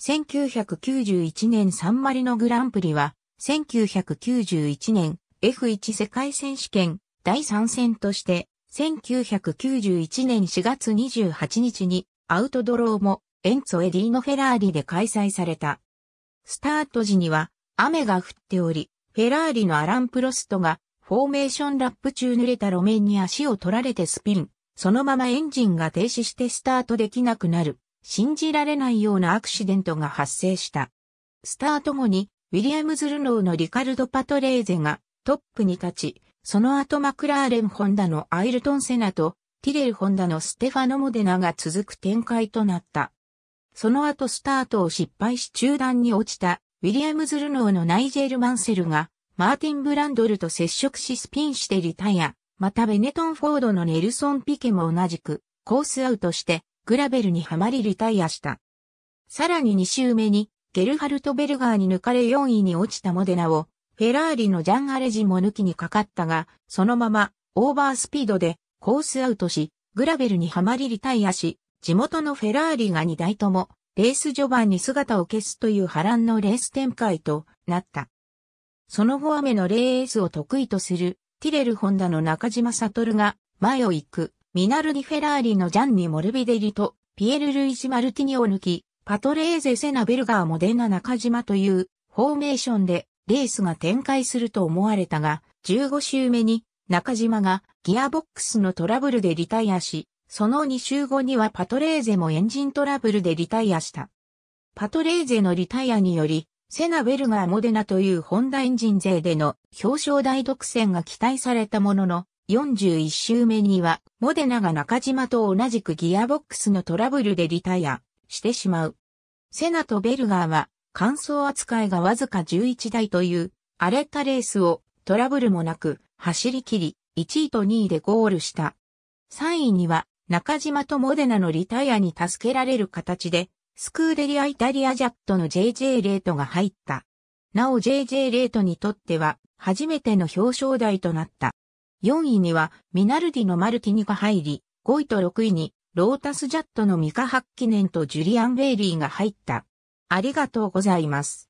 1991年サンマリノグランプリは、1991年 F1 世界選手権第3戦として、1991年4月28日にアウトドローもエンツォ・エディーノ・フェラーリで開催された。スタート時には雨が降っており、フェラーリのアラン・プロストがフォーメーションラップ中濡れた路面に足を取られてスピン、そのままエンジンが停止してスタートできなくなる。信じられないようなアクシデントが発生した。スタート後に、ウィリアムズ・ルノーのリカルド・パトレーゼがトップに立ち、その後マクラーレン・ホンダのアイルトン・セナと、ティレル・ホンダのステファノ・モデナが続く展開となった。その後スタートを失敗し中断に落ちた、ウィリアムズ・ルノーのナイジェル・マンセルが、マーティン・ブランドルと接触しスピンしてリタイア、またベネトン・フォードのネルソン・ピケも同じく、コースアウトして、グラベルにはまりリタイアした。さらに2周目に、ゲルハルト・ベルガーに抜かれ4位に落ちたモデナを、フェラーリのジャン・アレジも抜きにかかったが、そのまま、オーバースピードで、コースアウトし、グラベルにはまりリタイアし、地元のフェラーリが2台とも、レース序盤に姿を消すという波乱のレース展開となった。その後雨のレースを得意とする、ティレル・ホンダの中島悟が、前を行く、ミナルディ・フェラーリのジャンニ・モルビデリと、ピエル・ルイジ・マルティニを抜き、パトレーゼ・セナ・ベルガー・モデナ・中島という、フォーメーションで、レースが展開すると思われたが、15周目に、中島がギアボックスのトラブルでリタイアし、その2週後にはパトレーゼもエンジントラブルでリタイアした。パトレーゼのリタイアにより、セナ・ベルガー・モデナというホンダエンジン勢での表彰台独占が期待されたものの、41周目には、モデナが中島と同じくギアボックスのトラブルでリタイアしてしまう。セナとベルガーは、乾燥扱いがわずか11台という、荒れたレースをトラブルもなく走り切り、1位と2位でゴールした。3位には、中島とモデナのリタイアに助けられる形で、スクーデリアイタリアジャットの JJ レートが入った。なお JJ レートにとっては、初めての表彰台となった。4位にはミナルディのマルティニが入り、5位と6位にロータスジャットのミカ・ハッキネンとジュリアン・ベイリーが入った。ありがとうございます。